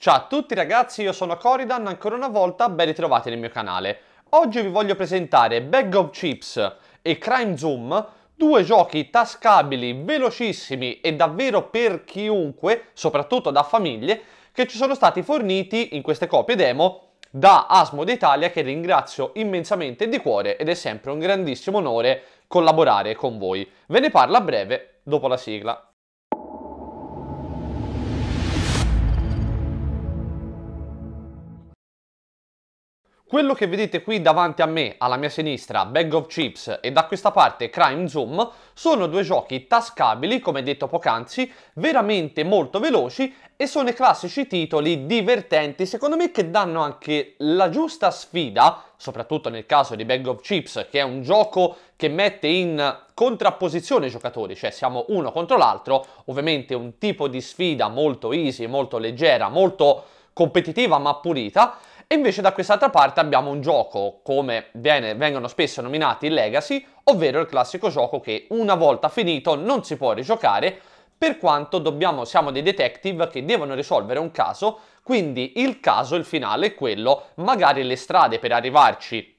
Ciao a tutti ragazzi, io sono Coridan, ancora una volta ben ritrovati nel mio canale. Oggi vi voglio presentare Bag of Chips e Crime Zoom, due giochi tascabili, velocissimi e davvero per chiunque, soprattutto da famiglie, che ci sono stati forniti in queste copie demo da Asmo d'Italia che ringrazio immensamente di cuore ed è sempre un grandissimo onore collaborare con voi. Ve ne parlo a breve dopo la sigla. Quello che vedete qui davanti a me, alla mia sinistra, Bag of Chips e da questa parte Crime Zoom, sono due giochi tascabili, come detto poc'anzi, veramente molto veloci e sono i classici titoli divertenti, secondo me che danno anche la giusta sfida, soprattutto nel caso di Bag of Chips, che è un gioco che mette in contrapposizione i giocatori, cioè siamo uno contro l'altro, ovviamente un tipo di sfida molto easy, molto leggera, molto competitiva ma pulita, e invece da quest'altra parte abbiamo un gioco, come viene, vengono spesso nominati Legacy, ovvero il classico gioco che una volta finito non si può rigiocare, per quanto dobbiamo, siamo dei detective che devono risolvere un caso, quindi il caso, il finale è quello, magari le strade per arrivarci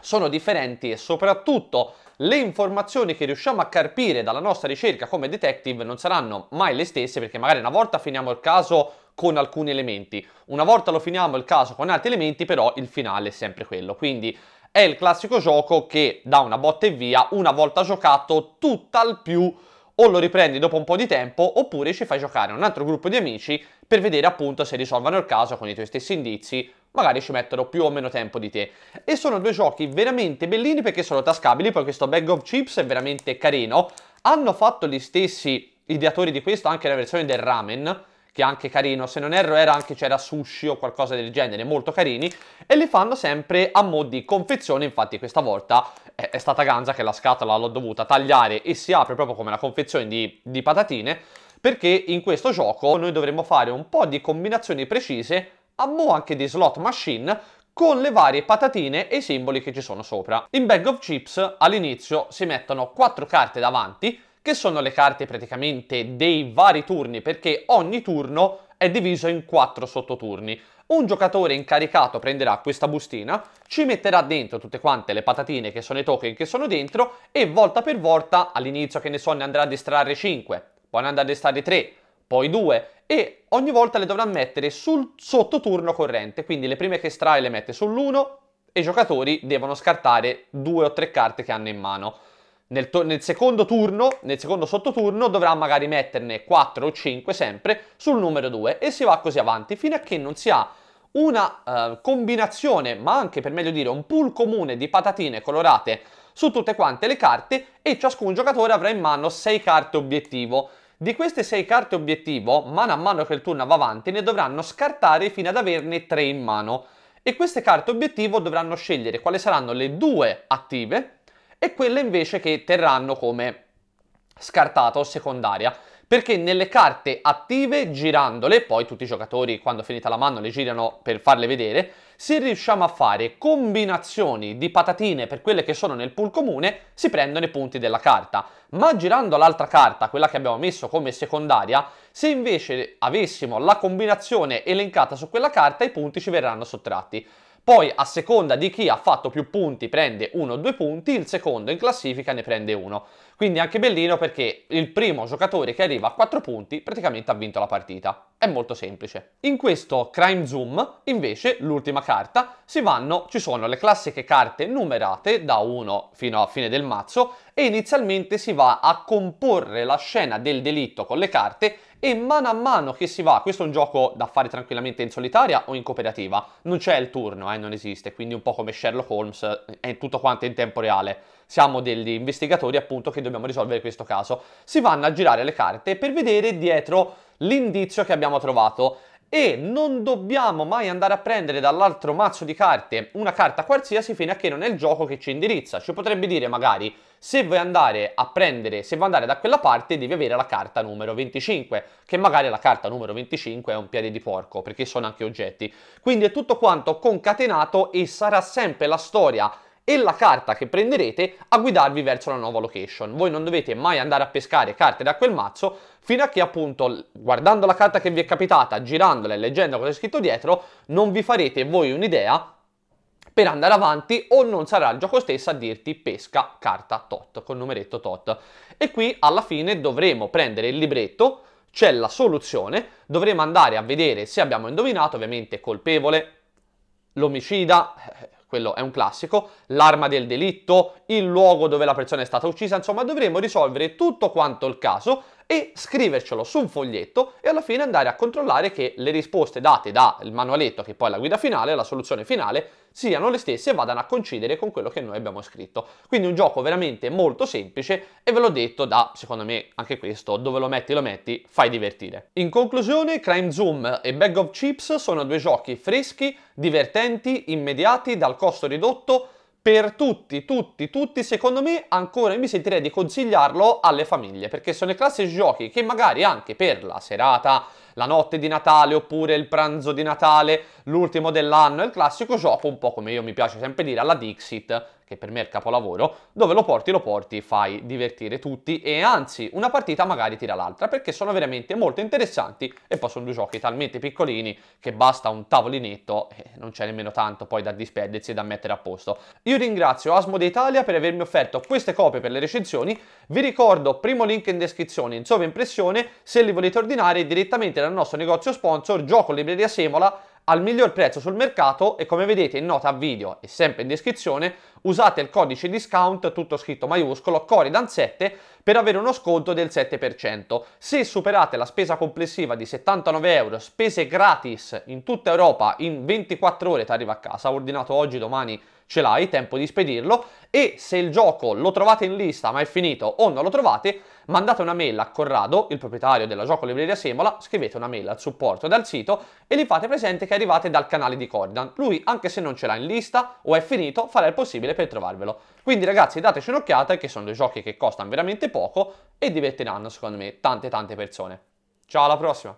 sono differenti e soprattutto le informazioni che riusciamo a carpire dalla nostra ricerca come detective non saranno mai le stesse perché magari una volta finiamo il caso con alcuni elementi, una volta lo finiamo il caso con altri elementi, però il finale è sempre quello. Quindi è il classico gioco che dà una botta e via, una volta giocato tutt'al più o lo riprendi dopo un po' di tempo oppure ci fai giocare un altro gruppo di amici per vedere appunto se risolvano il caso con i tuoi stessi indizi, magari ci mettono più o meno tempo di te. E sono due giochi veramente bellini perché sono tascabili, poi questo Bag of Chips è veramente carino. Hanno fatto gli stessi ideatori di questo anche la versione del ramen, che è anche carino, se non erro era anche c'era sushi o qualcosa del genere, molto carini, e li fanno sempre a mo' di confezione, infatti questa volta è, è stata Ganza che la scatola l'ho dovuta tagliare e si apre proprio come la confezione di, di patatine, perché in questo gioco noi dovremmo fare un po' di combinazioni precise, a mo' anche di slot machine, con le varie patatine e i simboli che ci sono sopra. In Bag of Chips all'inizio si mettono quattro carte davanti che sono le carte praticamente dei vari turni, perché ogni turno è diviso in quattro sottoturni. Un giocatore incaricato prenderà questa bustina, ci metterà dentro tutte quante le patatine che sono i token che sono dentro e volta per volta all'inizio che ne so ne andrà a distrarre 5, poi ne andrà a distrarre 3, poi 2 e ogni volta le dovrà mettere sul sottoturno corrente, quindi le prime che estrae le mette sull'1 e i giocatori devono scartare due o tre carte che hanno in mano. Nel, to- nel, secondo turno, nel secondo sottoturno, dovrà magari metterne 4 o 5 sempre sul numero 2 e si va così avanti fino a che non si ha una uh, combinazione, ma anche per meglio dire un pool comune di patatine colorate su tutte quante le carte e ciascun giocatore avrà in mano 6 carte obiettivo. Di queste 6 carte obiettivo, mano a mano che il turno va avanti, ne dovranno scartare fino ad averne 3 in mano. E queste carte obiettivo dovranno scegliere quali saranno le due attive e quelle invece che terranno come scartata o secondaria perché nelle carte attive girandole, poi tutti i giocatori quando finita la mano le girano per farle vedere, se riusciamo a fare combinazioni di patatine per quelle che sono nel pool comune, si prendono i punti della carta. Ma girando l'altra carta, quella che abbiamo messo come secondaria, se invece avessimo la combinazione elencata su quella carta, i punti ci verranno sottratti. Poi a seconda di chi ha fatto più punti prende uno o due punti, il secondo in classifica ne prende uno. Quindi anche bellino perché il primo giocatore che arriva a 4 punti praticamente ha vinto la partita. È molto semplice. In questo Crime Zoom, invece, l'ultima carta, si vanno, ci sono le classiche carte numerate da 1 fino a fine del mazzo e inizialmente si va a comporre la scena del delitto con le carte e mano a mano che si va, questo è un gioco da fare tranquillamente in solitaria o in cooperativa, non c'è il turno, eh, non esiste, quindi un po' come Sherlock Holmes, eh, è tutto quanto in tempo reale. Siamo degli investigatori appunto che dobbiamo risolvere questo caso. Si vanno a girare le carte per vedere dietro l'indizio che abbiamo trovato e non dobbiamo mai andare a prendere dall'altro mazzo di carte una carta qualsiasi fino a che non è il gioco che ci indirizza. Ci potrebbe dire magari se vuoi andare a prendere, se vuoi andare da quella parte devi avere la carta numero 25, che magari la carta numero 25 è un piede di porco perché sono anche oggetti. Quindi è tutto quanto concatenato e sarà sempre la storia e la carta che prenderete a guidarvi verso la nuova location. Voi non dovete mai andare a pescare carte da quel mazzo fino a che appunto guardando la carta che vi è capitata, girandola e leggendo cosa è scritto dietro, non vi farete voi un'idea per andare avanti o non sarà il gioco stesso a dirti pesca carta tot col numeretto tot. E qui alla fine dovremo prendere il libretto, c'è la soluzione, dovremo andare a vedere se abbiamo indovinato, ovviamente colpevole, l'omicida, eh, quello è un classico, l'arma del delitto, il luogo dove la persona è stata uccisa, insomma dovremo risolvere tutto quanto il caso e scrivercelo su un foglietto e alla fine andare a controllare che le risposte date dal manualetto, che poi è la guida finale, la soluzione finale, siano le stesse e vadano a coincidere con quello che noi abbiamo scritto. Quindi un gioco veramente molto semplice e ve l'ho detto da, secondo me, anche questo, dove lo metti lo metti, fai divertire. In conclusione, Crime Zoom e Bag of Chips sono due giochi freschi, divertenti, immediati, dal costo ridotto, per tutti, tutti, tutti, secondo me ancora mi sentirei di consigliarlo alle famiglie, perché sono i classici giochi che magari anche per la serata la notte di Natale oppure il pranzo di Natale, l'ultimo dell'anno, il classico gioco un po' come io mi piace sempre dire alla Dixit, che per me è il capolavoro, dove lo porti lo porti, fai divertire tutti e anzi una partita magari tira l'altra perché sono veramente molto interessanti e poi sono due giochi talmente piccolini che basta un tavolinetto e non c'è nemmeno tanto poi da disperdersi e da mettere a posto. Io ringrazio Asmode Italia per avermi offerto queste copie per le recensioni, vi ricordo primo link in descrizione in impressione, se li volete ordinare direttamente da nel nostro negozio sponsor Gioco Libreria Semola al miglior prezzo sul mercato e come vedete in nota a video e sempre in descrizione usate il codice discount tutto scritto maiuscolo Cori 7 per avere uno sconto del 7%. Se superate la spesa complessiva di 79 euro, spese gratis in tutta Europa in 24 ore ti arriva a casa, ordinato oggi, domani ce l'hai, tempo di spedirlo e se il gioco lo trovate in lista ma è finito o non lo trovate mandate una mail a Corrado, il proprietario della gioco libreria Semola, scrivete una mail al supporto e sito e gli fate presente che arrivate dal canale di Cordan. Lui, anche se non ce l'ha in lista o è finito, farà il possibile per trovarvelo. Quindi ragazzi dateci un'occhiata che sono dei giochi che costano veramente poco e divertiranno secondo me tante tante persone. Ciao alla prossima!